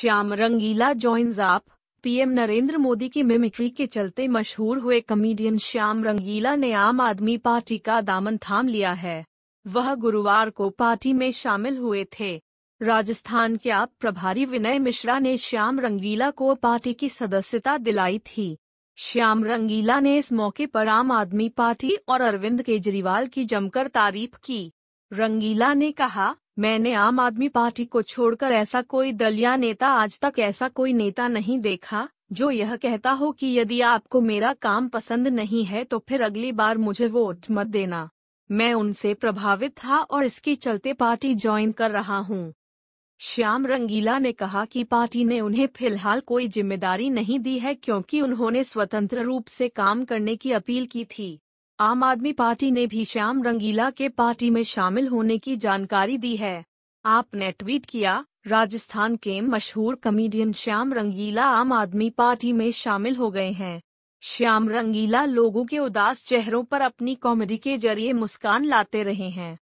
Shyam Rangeela join आप PM Narendra Modi की mimicry के चलते मशहूर हुए कमेडियन श्याम रंगीला ने आम आदमी पार्टी का दामन थाम लिया है वह गुरुवार को पार्टी में शामिल हुए थे राजस्थान के आप प्रभारी विनय मिश्रा ने श्याम रंगीला को पार्टी की सदस्यता दिलाई थी श्याम रंगीला ने इस मौके पर आम आदमी पार्टी और अरविंद केजरीवाल की जमकर तारीफ की रंगीला ने कहा मैंने आम आदमी पार्टी को छोड़कर ऐसा कोई दल या नेता आज तक ऐसा कोई नेता नहीं देखा जो यह कहता हो कि यदि आपको मेरा काम पसंद नहीं है तो फिर अगली बार मुझे वोट मत देना मैं उनसे प्रभावित था और इसके चलते पार्टी ज्वाइन कर रहा हूँ श्याम रंगीला ने कहा कि पार्टी ने उन्हें फिलहाल कोई जिम्मेदारी नहीं दी है क्योंकि उन्होंने स्वतंत्र रूप से काम करने की अपील की थी आम आदमी पार्टी ने भी श्याम रंगीला के पार्टी में शामिल होने की जानकारी दी है आपने ट्वीट किया राजस्थान के मशहूर कमेडियन श्याम रंगीला आम आदमी पार्टी में शामिल हो गए हैं श्याम रंगीला लोगों के उदास चेहरों पर अपनी कॉमेडी के जरिए मुस्कान लाते रहे हैं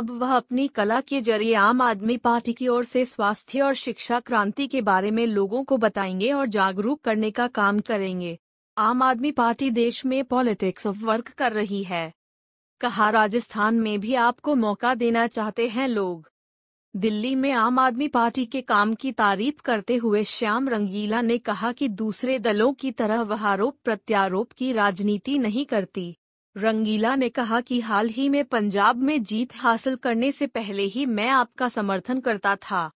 अब वह अपनी कला के जरिए आम आदमी पार्टी की ओर से स्वास्थ्य और शिक्षा क्रांति के बारे में लोगों को बताएंगे और जागरूक करने का काम करेंगे आम आदमी पार्टी देश में पॉलिटिक्स ऑफ वर्क कर रही है कहा राजस्थान में भी आपको मौका देना चाहते हैं लोग दिल्ली में आम आदमी पार्टी के काम की तारीफ करते हुए श्याम रंगीला ने कहा कि दूसरे दलों की तरह वह आरोप प्रत्यारोप की राजनीति नहीं करती रंगीला ने कहा कि हाल ही में पंजाब में जीत हासिल करने से पहले ही मैं आपका समर्थन करता था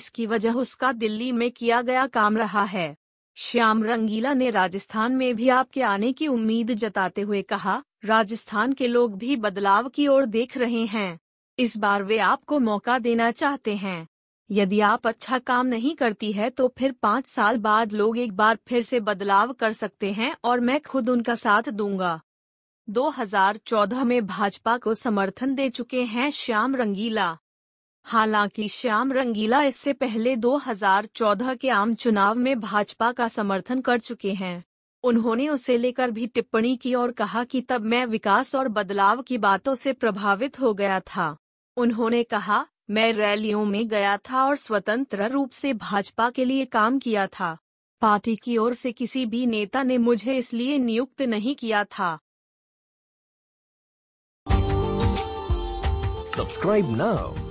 इसकी वजह उसका दिल्ली में किया गया काम रहा है श्याम रंगीला ने राजस्थान में भी आपके आने की उम्मीद जताते हुए कहा राजस्थान के लोग भी बदलाव की ओर देख रहे हैं इस बार वे आपको मौका देना चाहते हैं यदि आप अच्छा काम नहीं करती है तो फिर पाँच साल बाद लोग एक बार फिर से बदलाव कर सकते हैं और मैं खुद उनका साथ दूंगा 2014 में भाजपा को समर्थन दे चुके हैं श्याम रंगीला हालांकि श्याम रंगीला इससे पहले 2014 के आम चुनाव में भाजपा का समर्थन कर चुके हैं उन्होंने उसे लेकर भी टिप्पणी की और कहा कि तब मैं विकास और बदलाव की बातों से प्रभावित हो गया था उन्होंने कहा मैं रैलियों में गया था और स्वतंत्र रूप से भाजपा के लिए काम किया था पार्टी की ओर से किसी भी नेता ने मुझे इसलिए नियुक्त नहीं किया था सब्सक्राइब नाउ